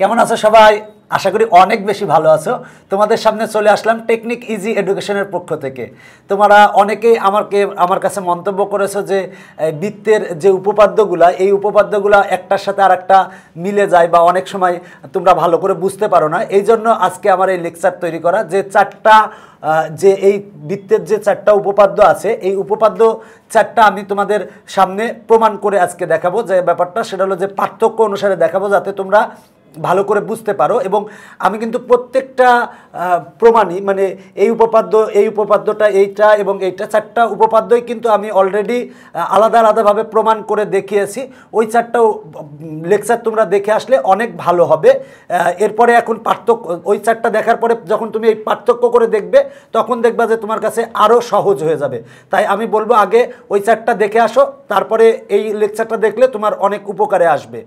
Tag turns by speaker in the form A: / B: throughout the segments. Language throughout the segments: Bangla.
A: কেমন আছো সবাই আশা করি অনেক বেশি ভালো আছো তোমাদের সামনে চলে আসলাম টেকনিক ইজি এডুকেশনের পক্ষ থেকে তোমরা অনেকেই আমাকে আমার কাছে মন্তব্য করেছো যে বৃত্তের যে উপপাদ্যগুলা এই উপপাদ্যগুলো একটার সাথে আর একটা মিলে যায় বা অনেক সময় তোমরা ভালো করে বুঝতে পারো না এই জন্য আজকে আমার এই লেকচার তৈরি করা যে চারটা যে এই বৃত্তের যে চারটা উপপাদ্য আছে এই উপপাদ্য চারটা আমি তোমাদের সামনে প্রমাণ করে আজকে দেখাবো যে ব্যাপারটা সেটা হলো যে পার্থক্য অনুসারে দেখাবো যাতে তোমরা ভালো করে বুঝতে পারো এবং আমি কিন্তু প্রত্যেকটা প্রমাণই মানে এই উপপাদ্য এই উপপাদ্যটা এইটা এবং এইটা চারটা উপপাদ্যই কিন্তু আমি অলরেডি আলাদা আলাদাভাবে প্রমাণ করে দেখিয়েছি ওই চারটাও লেকচার তোমরা দেখে আসলে অনেক ভালো হবে এরপরে এখন পার্থক্য ওই চারটা দেখার পরে যখন তুমি এই পার্থক্য করে দেখবে তখন দেখবা যে তোমার কাছে আরও সহজ হয়ে যাবে তাই আমি বলবো আগে ওই চারটা দেখে আসো তারপরে এই লেকচারটা দেখলে তোমার অনেক উপকারে আসবে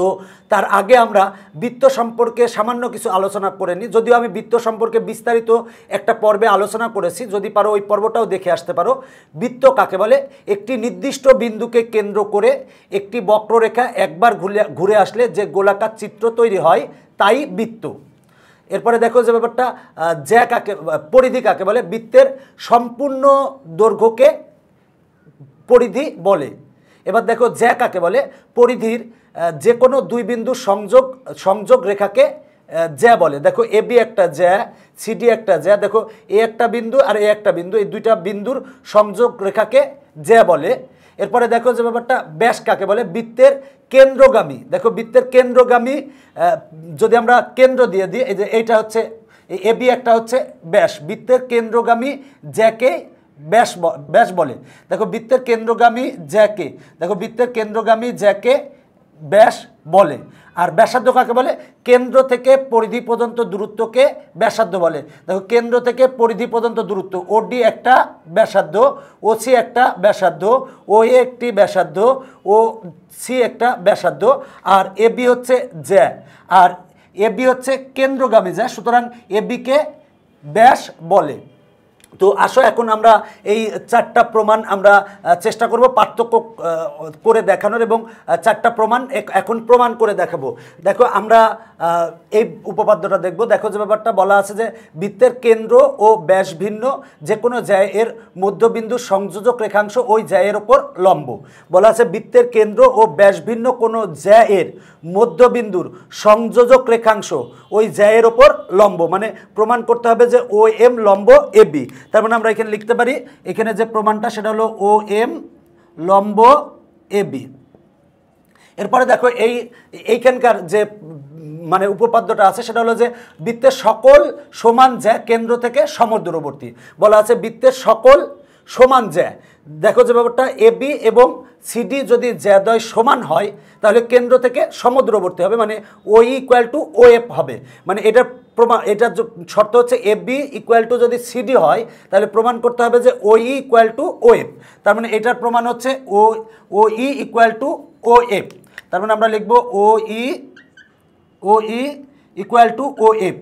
A: তো তার আগে আমরা বৃত্ত সম্পর্কে সামান্য কিছু আলোচনা করে নিই যদিও আমি বৃত্ত সম্পর্কে বিস্তারিত একটা পর্বে আলোচনা করেছি যদি পারো ওই পর্বটাও দেখে আসতে পারো বৃত্ত কাকে বলে একটি নির্দিষ্ট বিন্দুকে কেন্দ্র করে একটি বক্ররেখা একবার ঘুরে ঘুরে আসলে যে গোলাকার চিত্র তৈরি হয় তাই বৃত্ত এরপরে দেখো যে ব্যাপারটা জ্যা কাকে পরিধি কাকে বলে বৃত্তের সম্পূর্ণ দৈর্ঘ্যকে পরিধি বলে এবার দেখো জ্যা কাকে বলে পরিধির যে কোনো দুই বিন্দু সংযোগ সংযোগ রেখাকে জ্যা বলে দেখো এ বি একটা জ্যা সিডি একটা জ্যা দেখো এ একটা বিন্দু আর এ একটা বিন্দু এই দুইটা বিন্দুর সংযোগ রেখাকে জ্যা বলে এরপরে দেখো যে ব্যাপারটা ব্যাস কাকে বলে বৃত্তের কেন্দ্রগামী দেখো বৃত্তের কেন্দ্রগামী যদি আমরা কেন্দ্র দিয়ে দিই এই যে এইটা হচ্ছে এ বি একটা হচ্ছে ব্যাস বৃত্তের কেন্দ্রগামী জ্যাকে ব্যাস ব্যাস বলে দেখো বৃত্তের কেন্দ্রগামী জ্যাকে দেখো বৃত্তের কেন্দ্রগামী জ্যাকে ব্যাস বলে আর ব্যাসার্ধ কাকে বলে কেন্দ্র থেকে পরিধি পর্যন্ত দূরত্বকে ব্যাসার্ধ বলে দেখো কেন্দ্র থেকে পরিধি পর্যন্ত দূরত্ব ওডি একটা ব্যাসার্ধ সি একটা ব্যাসার্ধ ও এ একটি ব্যাসার্ধ ও সি একটা ব্যাসার্ধ আর এ বি হচ্ছে জ্যা আর এ বি হচ্ছে কেন্দ্রগামী জ্যা সুতরাং এ বিকে ব্যাস বলে তো আসো এখন আমরা এই চারটা প্রমাণ আমরা চেষ্টা করব পার্থক্য করে দেখানোর এবং চারটা প্রমাণ এখন প্রমাণ করে দেখাবো দেখো আমরা এই উপপাদ্যটা দেখব দেখো যে ব্যাপারটা বলা আছে যে বৃত্তের কেন্দ্র ও ব্যাস ভিন্ন যে কোনো জায় এর মধ্যবিন্দু সংযোজক রেখাংশ ওই জায়ের ওপর লম্ব বলা আছে বৃত্তের কেন্দ্র ও ব্যাস ভিন্ন কোনো জ্যায়ের এর মধ্যবিন্দুর সংযোজক রেখাংশ ওই জ্যায়ের ওপর লম্ব মানে প্রমাণ করতে হবে যে ও এম লম্ব এ বি তার মানে আমরা এখানে লিখতে পারি এখানে যে প্রমাণটা সেটা হলো ও এম লম্ব এ বি এরপরে দেখো এই এইখানকার যে মানে উপপাদ্যটা আছে সেটা হলো যে বৃত্তের সকল সমান জ্যা কেন্দ্র থেকে সমদূরবর্তী বলা আছে বৃত্তের সকল সমান জ্যা দেখো যে ব্যাপারটা এবি এবং সিডি যদি দয় সমান হয় তাহলে কেন্দ্র থেকে সমুদ্রবর্তী হবে মানে O equal to O F হবে মানে এটার প্রমাণ এটার শর্ত হচ্ছে এ বি ইকুয়াল টু যদি সিডি হয় তাহলে প্রমাণ করতে হবে যে O E equal to O F তার মানে এটার প্রমাণ হচ্ছে O O E equal to O F তার মানে আমরা লিখব O E O E equal to O F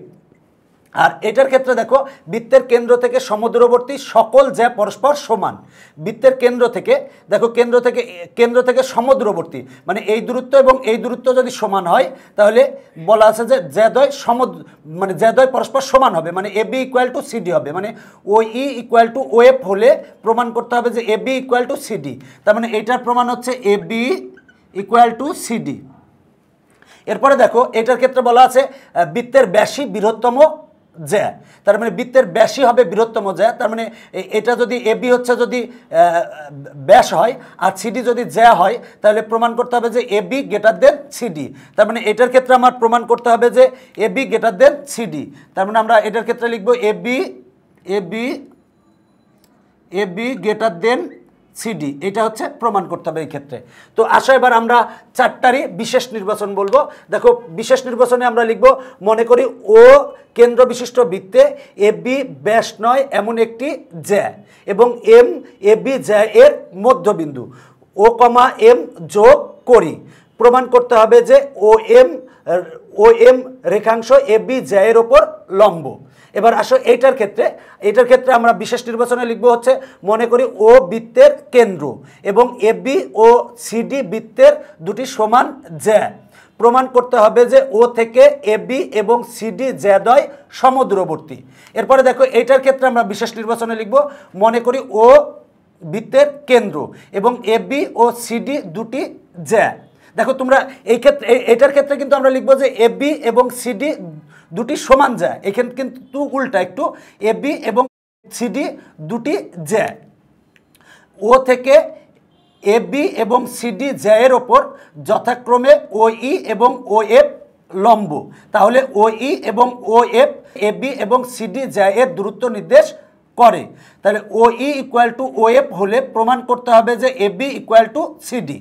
A: আর এটার ক্ষেত্রে দেখো বৃত্তের কেন্দ্র থেকে সমুদ্রবর্তী সকল জ্যা পরস্পর সমান বৃত্তের কেন্দ্র থেকে দেখো কেন্দ্র থেকে কেন্দ্র থেকে সমুদ্রবর্তী মানে এই দূরত্ব এবং এই দূরত্ব যদি সমান হয় তাহলে বলা আছে যে জ্যাদয় সমুদ্র মানে জ্যাদয় পরস্পর সমান হবে মানে A B equal to CD হবে মানে O E equal to O F হলে প্রমাণ করতে হবে যে A B equal to CD তার মানে এইটার প্রমাণ হচ্ছে A B equal to CD এরপরে দেখো এটার ক্ষেত্রে বলা আছে বৃত্তের ব্যাসী বৃহত্তম জ্যা তার মানে বৃত্তের ব্যাসই হবে বৃহত্তম জ্যা তার মানে এটা যদি এ বি হচ্ছে যদি ব্যাস হয় আর সিডি যদি জ্যা হয় তাহলে প্রমাণ করতে হবে যে A B greater than CD তার মানে এটার ক্ষেত্রে আমার প্রমাণ করতে হবে যে A B greater than CD তার মানে আমরা এটার ক্ষেত্রে লিখব A B A B A B greater than CD এটা হচ্ছে প্রমাণ করতে হবে এই ক্ষেত্রে তো আসো এবার আমরা চারটারই বিশেষ নির্বাচন বলবো দেখো বিশেষ নির্বাচনে আমরা লিখব মনে করি ও কেন্দ্র বিশিষ্ট বৃত্তে এবি ব্যাস নয় এমন একটি জ্যা এবং এম এবি জ্যা এর মধ্যবিন্দু ও কমা এম যোগ করি প্রমাণ করতে হবে যে ও এম ও এম রেখাংশ এবি এর ওপর লম্ব এবার আসো এইটার ক্ষেত্রে এটার ক্ষেত্রে আমরা বিশেষ নির্বাচনে লিখব হচ্ছে মনে করি ও বৃত্তের কেন্দ্র এবং এবি ও সিডি বৃত্তের দুটি সমান জ্যা প্রমাণ করতে হবে যে ও থেকে এবি এবং সিডি দয় সমদূরবর্তী এরপরে দেখো এইটার ক্ষেত্রে আমরা বিশেষ নির্বাচনে লিখব মনে করি ও বৃত্তের কেন্দ্র এবং এবি ও সিডি দুটি জ্যা দেখো তোমরা এই ক্ষেত্রে এইটার ক্ষেত্রে কিন্তু আমরা লিখবো যে এবি এবং সিডি দুটি সমান যায় এখানে কিন্তু উল্টা একটু এ বি এবং সিডি দুটি জ্যা ও থেকে এ বি এবং সিডি জ্যায়ের ওপর যথাক্রমে ও ই এবং ও এফ লম্ব তাহলে ও ই এবং ও এফ এ বি এবং সিডি জ্যায়ের দূরত্ব নির্দেশ করে তাহলে O E equal to O F হলে প্রমাণ করতে হবে যে A B equal to CD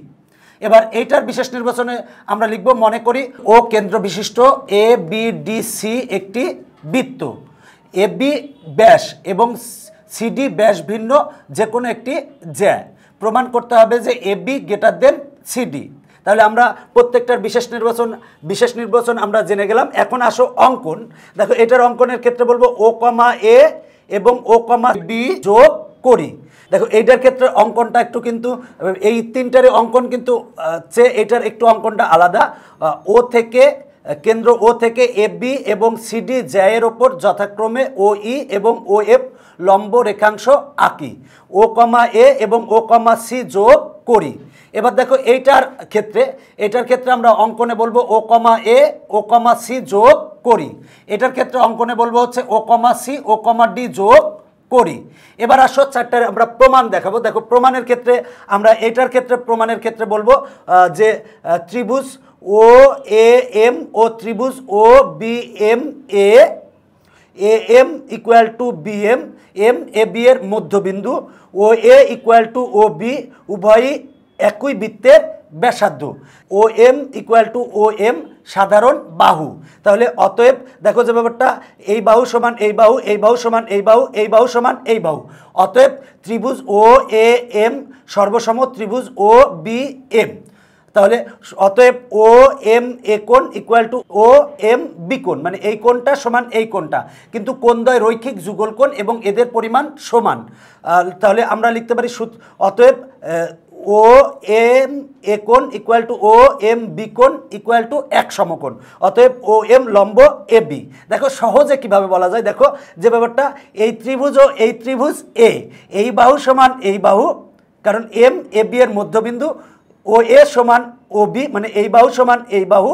A: এবার এইটার বিশেষ নির্বাচনে আমরা লিখব মনে করি ও কেন্দ্র বিশিষ্ট এ বি ডি সি একটি বৃত্ত এ বি ব্যাস এবং সিডি ব্যাস ভিন্ন যে কোনো একটি জ্যা প্রমাণ করতে হবে যে A B greater than CD তাহলে আমরা প্রত্যেকটার বিশেষ নির্বাচন বিশেষ নির্বাচন আমরা জেনে গেলাম এখন আসো অঙ্কন দেখো এটার অঙ্কনের ক্ষেত্রে বলবো ও কমা এ এবং ও কমা বি যোগ করি দেখো এইটার ক্ষেত্রে অঙ্কনটা একটু কিন্তু এই তিনটারই অঙ্কন কিন্তু চেয়ে এটার একটু অঙ্কনটা আলাদা ও থেকে কেন্দ্র ও থেকে এফ বি এবং সিডি জ্যায়ের ওপর যথাক্রমে ও ই এবং ও এফ লম্ব রেখাংশ আঁকি ও কমা এ এবং ও কমা সি যোগ করি এবার দেখো এইটার ক্ষেত্রে এটার ক্ষেত্রে আমরা অঙ্কনে বলবো ও কমা এ ও কমা সি যোগ করি এটার ক্ষেত্রে অঙ্কনে বলবো হচ্ছে ও কমা সি ও কমা ডি যোগ করি এবার আসো চারটার আমরা প্রমাণ দেখাবো দেখো প্রমাণের ক্ষেত্রে আমরা এটার ক্ষেত্রে প্রমাণের ক্ষেত্রে বলবো যে ত্রিভুজ ও এ এম ও ত্রিভুজ O B M A A M equal to B M M A B এর মধ্যবিন্দু O A equal to O B উভয়ই একই বৃত্তের ব্যাসার্ধ O M equal to O M সাধারণ বাহু তাহলে অতএব দেখো যে ব্যাপারটা এই বাহু সমান এই বাহু এই বাহু সমান এই বাহু এই বাহু সমান এই বাহু অতএব ত্রিভুজ ও এ এম সর্বসম ত্রিভুজ ও বি এম তাহলে অতএব ও এম এ কোণ equal to O M B কোণ মানে এই কোনটা সমান এই কোনটা কিন্তু দয় রৈখিক যুগল কোণ এবং এদের পরিমাণ সমান তাহলে আমরা লিখতে পারি অতএব ও এম এ কোণ equal to O M B কোন ইকুয়াল টু এক সমকোণ অতএব ও এম লম্ব এ বি দেখো সহজে কিভাবে বলা যায় দেখো যে ব্যাপারটা এই ত্রিভুজ ও এই ত্রিভুজ এ এই বাহু সমান এই বাহু কারণ এম এ বি এর মধ্যবিন্দু ও এ সমান ও বি মানে এই বাহু সমান এই বাহু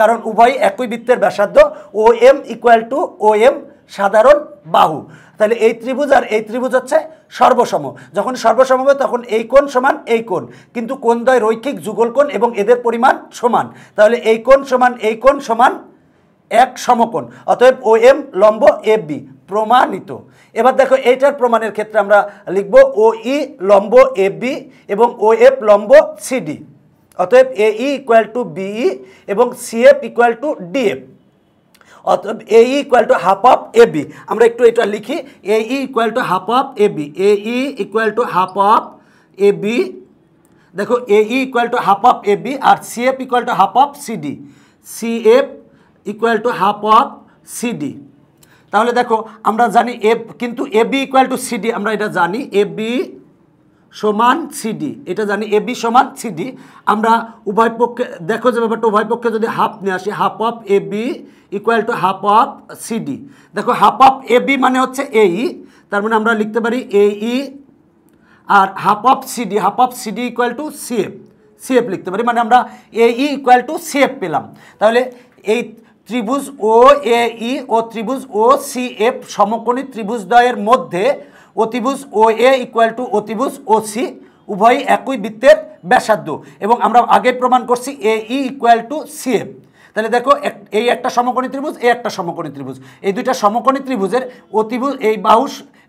A: কারণ উভয় একই বৃত্তের ব্যাসার্ধ O M equal to O M সাধারণ বাহু তাহলে এই ত্রিভুজ আর এই ত্রিভুজ হচ্ছে সর্বসম যখন সর্বসম হবে তখন এই কোণ সমান এই কোণ কিন্তু কোণদ্বয় রৈখিক যুগল কোণ এবং এদের পরিমাণ সমান তাহলে এই কোণ সমান এই কোণ সমান এক সমকোণ অতএব ও এম লম্ব এফ বি প্রমাণিত এবার দেখো এইটার প্রমাণের ক্ষেত্রে আমরা লিখব ও ই e লম্ব এফ বি এবং ও এফ লম্ব সিডি অতএব A E equal to BE এবং C F equal to DF অথবা A equal to half of A B আমরা একটু এটা লিখি A E equal to half of A B A E equal to half of A B দেখো এ E equal to half of A B আর C F equal to half of D C F equal to half of D তাহলে দেখো আমরা জানি এফ কিন্তু A B equal to C D আমরা এটা জানি এ বি সমান সিডি এটা জানি এ বি সমান সিডি আমরা উভয় পক্ষে দেখো যে ব্যাপারটা উভয় পক্ষে যদি হাফ নিয়ে আসি half of A B equal to half of CD দেখো হাফ অফ এ বি মানে হচ্ছে এই e, তার মানে আমরা লিখতে পারি এই e আর half of CD half of CD equal to CF CF লিখতে পারি মানে আমরা এই ইকুয়াল টু সিএফ পেলাম তাহলে এই ত্রিভুজ ও এ ই ও ত্রিভুজ ও সি এফ সমকোণী ত্রিভুজদ্বয়ের মধ্যে অতিভুজ ও এ ইকুয়াল টু অতিভুজ ও সি উভয়ই একই বৃত্তের ব্যাসার্ধ এবং আমরা আগে প্রমাণ করছি A E equal to C F তাহলে দেখো এই একটা সমকোণী ত্রিভুজ এই একটা সমকোণী ত্রিভুজ এই দুইটা সমকোণী ত্রিভুজের অতিভুজ এই বাহু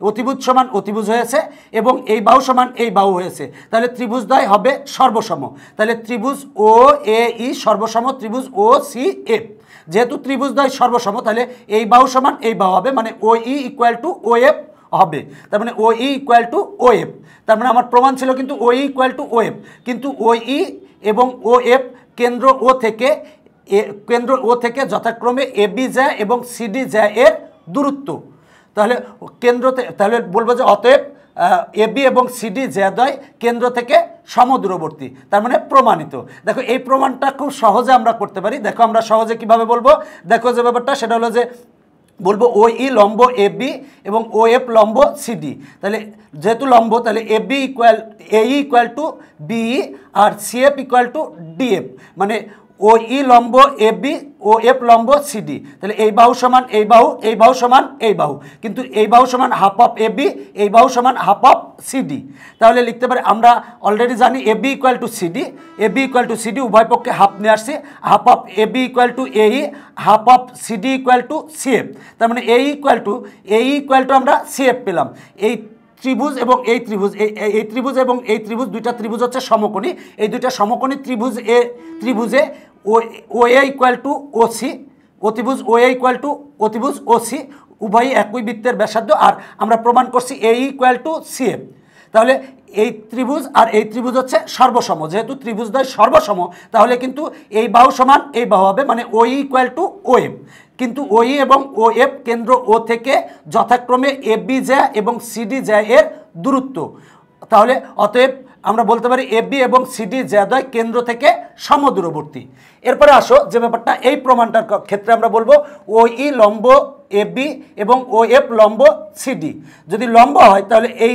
A: অতিভুজ সমান অতিভুজ হয়েছে এবং এই বাহু সমান এই বাহু হয়েছে তাহলে ত্রিভুজদ্বয় হবে সর্বসম তাহলে ত্রিভুজ ও এ ই সর্বসম ত্রিভুজ ও সি এফ যেহেতু ত্রিভুজদ্বয় সর্বসম তাহলে এই বাহু সমান এই বাহু হবে মানে O E equal to O F হবে তার মানে O E equal to O F তার মানে আমার প্রমাণ ছিল কিন্তু O E equal to O F কিন্তু ও ই এবং ও এফ কেন্দ্র ও থেকে কেন্দ্র ও থেকে যথাক্রমে এবি জ্যা এবং সিডি জ্যা এর দূরত্ব তাহলে কেন্দ্রতে তাহলে বলবো যে অতএব এবি এবং সিডি দয় কেন্দ্র থেকে সমুদ্রবর্তী তার মানে প্রমাণিত দেখো এই প্রমাণটা খুব সহজে আমরা করতে পারি দেখো আমরা সহজে কিভাবে বলবো দেখো যে ব্যাপারটা সেটা হলো যে বলবো ও ই লম্ব এ বি এবং ও এফ লম্ব সিডি তাহলে যেহেতু লম্ব তাহলে A B equal A equal to BE আর C F equal to DF মানে ও ই লম্ব এ বি ও এফ লম্ব সিডি তাহলে এই বাহু সমান এই বাহু এই বাহু সমান এই বাহু কিন্তু এই বাহু সমান হাফ অফ এ বি এই বাহু সমান হাফ অফ সিডি তাহলে লিখতে পারি আমরা অলরেডি জানি A B equal to CD A B equal to CD উভয় পক্ষে হাফ নিয়ে আসছি half of A B equal to এই half of CD equal to CF তার মানে এ ইকুয়াল টু এই ইকুয়াল টু আমরা সিএফ পেলাম এই ত্রিভুজ এবং এই ত্রিভুজ এই ত্রিভুজ এবং এই ত্রিভুজ দুইটা ত্রিভুজ হচ্ছে সমকোণী এই দুইটা সমকোণী ত্রিভুজ এ ত্রিভুজে O O equal to C অতিভুজ ও ইকুয়াল টু অতিভুজ সি উভয়ই একই বৃত্তের ব্যাসার্ধ আর আমরা প্রমাণ করছি A equal to C M তাহলে এই ত্রিভুজ আর এই ত্রিভুজ হচ্ছে সর্বসম যেহেতু ত্রিভুজদ্বয় সর্বসম তাহলে কিন্তু এই বাহু সমান এই বাহু হবে মানে ওই ইকুয়াল টু ও এম কিন্তু ওই এবং ও এফ কেন্দ্র ও থেকে যথাক্রমে এফ বি জ্যা এবং সিডি জ্যা এর দূরত্ব তাহলে অতএব আমরা বলতে পারি বি এবং সিডি জ্যাদয় কেন্দ্র থেকে সমদূরবর্তী এরপরে আসো যে ব্যাপারটা এই প্রমাণটার ক্ষেত্রে আমরা বলবো ও ই লম্ব বি এবং ও এফ লম্ব সিডি যদি লম্ব হয় তাহলে এই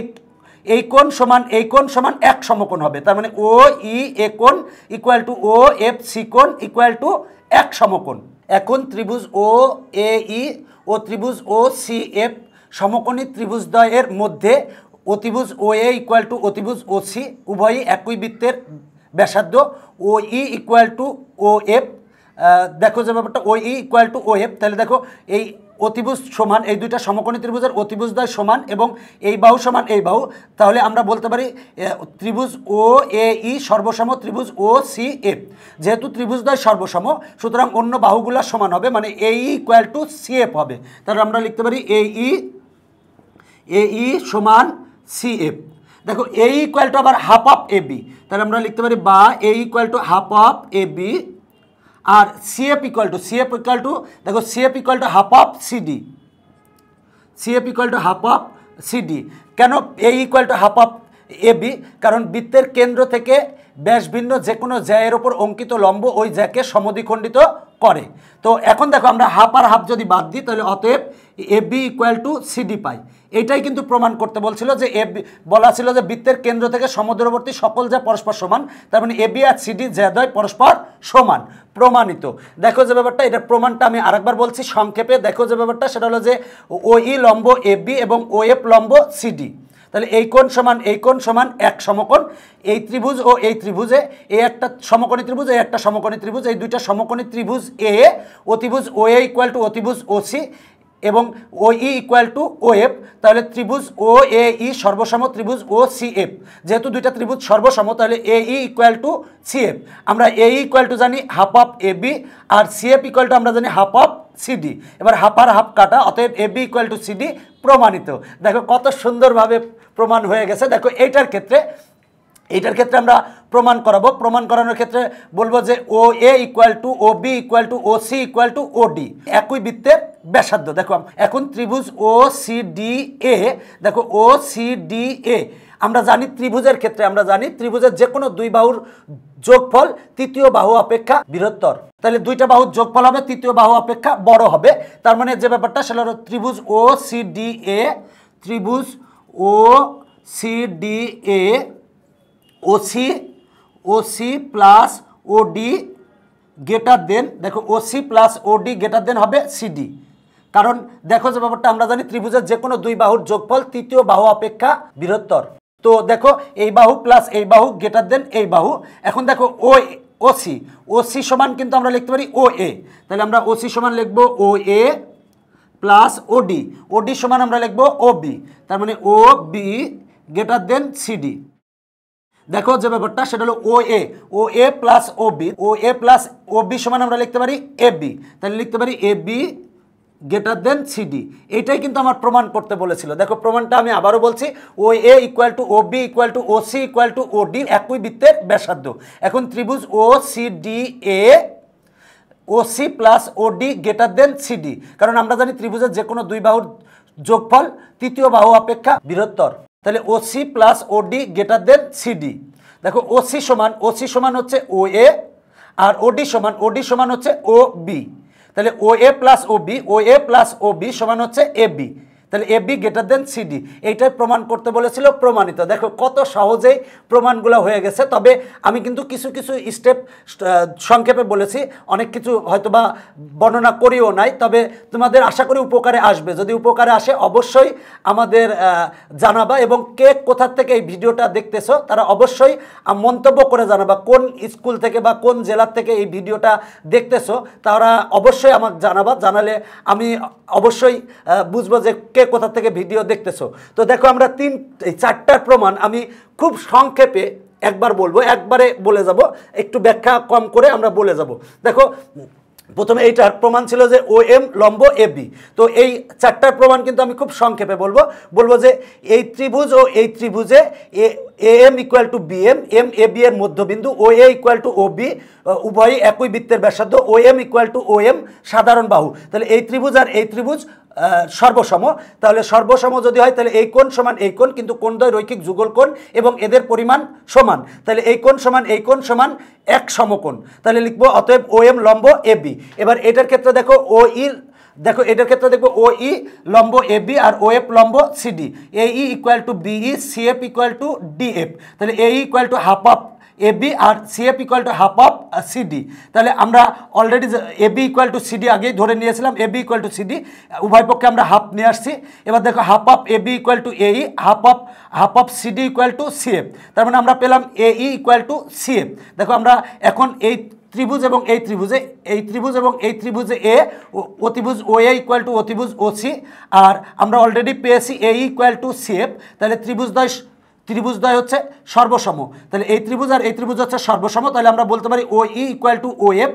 A: এই কোণ সমান এই কোণ সমান এক সমকোণ হবে তার মানে ও ই এ কোণ equal to O F C কোণ ইকুয়াল টু এক সমকোণ এখন ত্রিভুজ ও এ ই ও ত্রিভুজ ও সি এফ সমকোণী ত্রিভুজদ্বয়ের মধ্যে অতিভুজ ও এ ইকুয়াল টু অতিভুজ ও সি উভয়ই একই বৃত্তের ব্যাসার্ধ O E equal to O F দেখো যে ব্যাপারটা O E equal to O F তাহলে দেখো এই অতিভুজ সমান এই দুইটা সমকোণী ত্রিভুজের অতিভুজদ্বয় সমান এবং এই বাহু সমান এই বাহু তাহলে আমরা বলতে পারি ত্রিভুজ ও এ ই সর্বসম ত্রিভুজ ও সি এ যেহেতু ত্রিভুজদ্বয় সর্বসম সুতরাং অন্য বাহুগুলো সমান হবে মানে A E equal to C F হবে তাহলে আমরা লিখতে পারি এ ই এ ই সমান সি এফ দেখো এ ইকুয়াল টু আবার হাফ অফ এ বি তাহলে আমরা লিখতে পারি বা A equal to half of A B আর CF equal to CF equal to দেখো CF equal to half of CD CF equal to half of CD কেন A equal to half of A B কারণ বৃত্তের কেন্দ্র থেকে ব্যাস ভিন্ন যে কোনো জ্যায়ের ওপর অঙ্কিত লম্ব ওই জ্যাকে সমদ্বিখণ্ডিত করে তো এখন দেখো আমরা হাফ আর হাফ যদি বাদ দিই তাহলে অতএব F B equal to CD পাই এটাই কিন্তু প্রমাণ করতে বলছিল যে এফ বলা ছিল যে বৃত্তের কেন্দ্র থেকে সমুদ্রবর্তী সকল যা পরস্পর সমান তার মানে এবি আর সিডি জ্যাদয় পরস্পর সমান প্রমাণিত দেখো যে ব্যাপারটা এটা প্রমাণটা আমি আরেকবার বলছি সংক্ষেপে দেখো যে ব্যাপারটা সেটা হলো যে ও ই লম্ব বি এবং ও এফ লম্ব সিডি তাহলে এই কোণ সমান এই কোণ সমান এক সমকোণ এই ত্রিভুজ ও এই ত্রিভুজে এই একটা সমকোণী ত্রিভুজ এই একটা সমকোণী ত্রিভুজ এই দুইটা সমকোণী ত্রিভুজ এ অতিভুজ ও এ ইকুয়াল টু অতিভুজ ও সি এবং O E equal to O F তাহলে ত্রিভুজ ও এ ই সর্বসম ত্রিভুজ ও সি এফ যেহেতু দুইটা ত্রিভুজ সর্বসম তাহলে A E equal to C F আমরা এ ই ইকুয়াল টু জানি হাফ অফ এ বি আর সি এফ ইকুয়াল টু আমরা জানি হাফ অফ সিডি এবার হাফ আর হাফ কাটা অতএব A B equal to CD প্রমাণিত দেখো কত সুন্দরভাবে প্রমাণ হয়ে গেছে দেখো এইটার ক্ষেত্রে এটার ক্ষেত্রে আমরা প্রমাণ করাবো প্রমাণ করানোর ক্ষেত্রে বলবো যে O A equal to O B equal to O C equal to O D একই বৃত্তের ব্যাসার্ধ দেখো এখন ত্রিভুজ ও সি ডি এ দেখো ও সি ডি এ আমরা জানি ত্রিভুজের ক্ষেত্রে আমরা জানি ত্রিভুজের যে কোনো দুই বাহুর যোগফল তৃতীয় বাহু অপেক্ষা বৃহত্তর তাহলে দুইটা বাহুর যোগফল হবে তৃতীয় বাহু অপেক্ষা বড় হবে তার মানে যে ব্যাপারটা সেটা হলো ত্রিভুজ ও সি ডি এ ত্রিভুজ ও সি ডি এ OC OC plus OD greater দেন দেখো ওসি প্লাস ওডি গেটার দেন হবে সিডি কারণ দেখো যে ব্যাপারটা আমরা জানি ত্রিভুজের যে কোনো দুই বাহুর যোগফল তৃতীয় বাহু অপেক্ষা বৃহত্তর তো দেখো এই বাহু প্লাস এই বাহু গেটার দেন এই বাহু এখন দেখো ও ওসি ওসি সমান কিন্তু আমরা লিখতে পারি ও এ তাহলে আমরা ওসি সমান লিখবো ও এ প্লাস ওডি ওডি সমান আমরা লিখবো ও বি তার মানে ও বি গেটার দেন সিডি দেখো যে ব্যাপারটা সেটা হলো O A O A plus O B O A plus O B সমান আমরা লিখতে পারি এ বি তাহলে লিখতে পারি A B greater than CD এইটাই কিন্তু আমার প্রমাণ করতে বলেছিল দেখো প্রমাণটা আমি আবারও বলছি O A equal to O B equal to O C equal to O D একই বৃত্তের ব্যাসার্ধ এখন ত্রিভুজ ও সি ডি এ O C plus O D greater than CD কারণ আমরা জানি ত্রিভুজের যে কোনো দুই বাহুর যোগফল তৃতীয় বাহু অপেক্ষা বৃহত্তর তাহলে OC plus OD greater than CD দেখো ওসি সমান ওসি সমান হচ্ছে ও এ আর ওডি সমান ওডি সমান হচ্ছে ও বি তাহলে O A plus O B O A plus O B সমান হচ্ছে এ বি তাহলে A B greater than CD এইটাই প্রমাণ করতে বলেছিল প্রমাণিত দেখো কত সহজেই প্রমাণগুলো হয়ে গেছে তবে আমি কিন্তু কিছু কিছু স্টেপ সংক্ষেপে বলেছি অনেক কিছু হয়তোবা বর্ণনা করিও নাই তবে তোমাদের আশা করি উপকারে আসবে যদি উপকারে আসে অবশ্যই আমাদের জানাবা এবং কে কোথার থেকে এই ভিডিওটা দেখতেছো তারা অবশ্যই মন্তব্য করে জানাবা কোন স্কুল থেকে বা কোন জেলার থেকে এই ভিডিওটা দেখতেছো তারা অবশ্যই আমাকে জানাবা জানালে আমি অবশ্যই বুঝবো যে কে কোথা থেকে ভিডিও দেখতেছো তো দেখো আমরা তিন এই চারটার প্রমাণ আমি খুব সংক্ষেপে একবার বলবো একবারে বলে যাব একটু ব্যাখ্যা কম করে আমরা বলে যাব দেখো প্রথমে এইটার প্রমাণ ছিল যে ও এম লম্ব এ বি তো এই চারটার প্রমাণ কিন্তু আমি খুব সংক্ষেপে বলবো বলবো যে এই ত্রিভুজ ও এই ত্রিভুজে এ A M equal to B M M A B এর মধ্যবিন্দু O A equal to O B উভয়ই একই বৃত্তের ব্যাসার্ধ O M equal to O M সাধারণ বাহু তাহলে এই ত্রিভুজ আর এই ত্রিভুজ সর্বসম তাহলে সর্বসম যদি হয় তাহলে এই কোন সমান এই কোণ কিন্তু কোন দয় রৈখিক যুগল কোণ এবং এদের পরিমাণ সমান তাহলে এই কোন সমান এই কোন সমান এক সমকোণ তাহলে লিখবো অতএব ও এম লম্ব এ বি এবার এটার ক্ষেত্রে দেখো ও ইর দেখো এটার ক্ষেত্রে দেখবো ও ই লম্ব এ বি আর ও এফ লম্ব CD A E equal to BE C F equal to D F তাহলে A equal to half of A B আর CF equal to half of CD তাহলে আমরা already A B equal to CD আগেই ধরে নিয়েছিলাম এবি ইকুয়াল টু সিডি উভয় পক্ষে আমরা হাফ নিয়ে আসছি এবার দেখো half of B equal to এই half of half of CD equal to CF তার মানে আমরা পেলাম এই ইকুয়াল টু সিএফ দেখো আমরা এখন এই ত্রিভুজ এবং এই ত্রিভুজে এই ত্রিভুজ এবং এই ত্রিভুজে এ অতিভুজ ও এ ইকুয়াল টু অতিভুজ ও সি আর আমরা অলরেডি পেয়েছি এ ইকুয়াল টু সিএফ তাহলে ত্রিভুজ দশ ত্রিভুজদ্বয় হচ্ছে সর্বসম তাহলে এই ত্রিভুজ আর এই ত্রিভুজ হচ্ছে সর্বসম তাহলে আমরা বলতে পারি O E equal to O F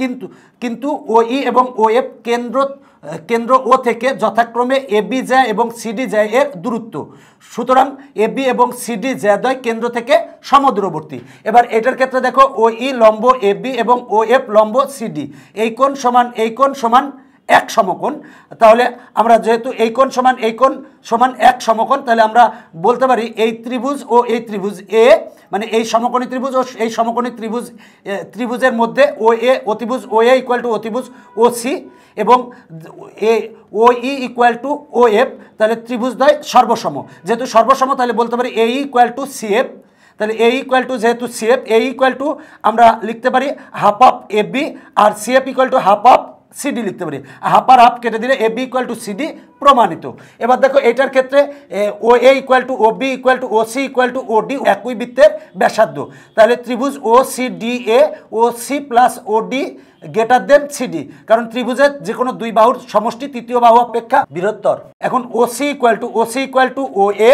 A: কিন্তু কিন্তু ও ই এবং ও এফ কেন্দ্র কেন্দ্র ও থেকে যথাক্রমে এবি জ্যা এবং সিডি জ্যা এর দূরত্ব সুতরাং এবি এবং সিডি জ্যাদয় কেন্দ্র থেকে সমদূরবর্তী এবার এটার ক্ষেত্রে দেখো ও ই লম্ব এবি এবং ও এফ লম্ব সিডি এই কোণ সমান এই কোণ সমান এক সমকোণ তাহলে আমরা যেহেতু এই কোণ সমান এই কোণ সমান এক সমকোণ তাহলে আমরা বলতে পারি এই ত্রিভুজ ও এই ত্রিভুজ এ মানে এই সমকোণী ত্রিভুজ ও এই সমকোণী ত্রিভুজ ত্রিভুজের মধ্যে ও এ অতিভুজ ও এ ইকুয়াল টু অতিভুজ ও সি এবং এ O E equal to O F তাহলে ত্রিভুজদ্বয় সর্বসম যেহেতু সর্বসম তাহলে বলতে পারি A equal to C F তাহলে এ ইকুয়াল টু যেহেতু এফ এ ইকুয়াল টু আমরা লিখতে পারি হাফ অফ এফ বি আর C F equal to half of CD লিখতে পারি হাফ আর হাফ কেটে দিলে A B equal to CD প্রমাণিত এবার দেখো এটার ক্ষেত্রে O A equal to O B equal to O C equal to O D একই বৃত্তের ব্যাসার্ধ তাহলে ত্রিভুজ ও সি ডি এ O C plus O D greater than CD কারণ ত্রিভুজের যে কোনো দুই বাহুর সমষ্টি তৃতীয় বাহু অপেক্ষা বৃহত্তর এখন O C equal to O C equal to O A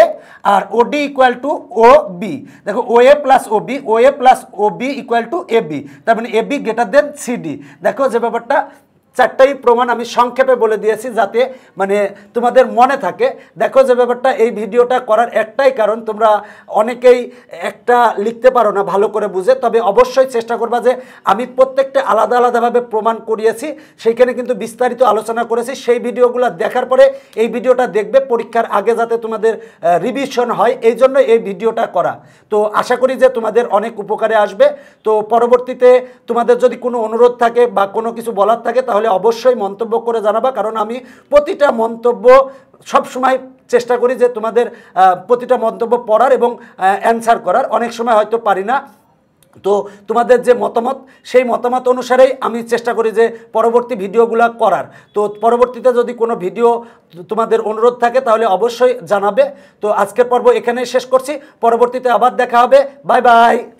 A: আর O D equal to O B দেখো O A plus O B O A plus O B equal to A B তার মানে A B greater than CD দেখো যে ব্যাপারটা চারটাই প্রমাণ আমি সংক্ষেপে বলে দিয়েছি যাতে মানে তোমাদের মনে থাকে দেখো যে ব্যাপারটা এই ভিডিওটা করার একটাই কারণ তোমরা অনেকেই একটা লিখতে পারো না ভালো করে বুঝে তবে অবশ্যই চেষ্টা করবা যে আমি প্রত্যেকটা আলাদা আলাদাভাবে প্রমাণ করিয়েছি সেইখানে কিন্তু বিস্তারিত আলোচনা করেছি সেই ভিডিওগুলো দেখার পরে এই ভিডিওটা দেখবে পরীক্ষার আগে যাতে তোমাদের রিভিশন হয় এই জন্য এই ভিডিওটা করা তো আশা করি যে তোমাদের অনেক উপকারে আসবে তো পরবর্তীতে তোমাদের যদি কোনো অনুরোধ থাকে বা কোনো কিছু বলার থাকে তাহলে তাহলে অবশ্যই মন্তব্য করে জানাবা কারণ আমি প্রতিটা মন্তব্য সবসময় চেষ্টা করি যে তোমাদের প্রতিটা মন্তব্য পড়ার এবং অ্যান্সার করার অনেক সময় হয়তো পারি না তো তোমাদের যে মতামত সেই মতামত অনুসারেই আমি চেষ্টা করি যে পরবর্তী ভিডিওগুলো করার তো পরবর্তীতে যদি কোনো ভিডিও তোমাদের অনুরোধ থাকে তাহলে অবশ্যই জানাবে তো আজকের পর্ব এখানেই শেষ করছি পরবর্তীতে আবার দেখা হবে বাই বাই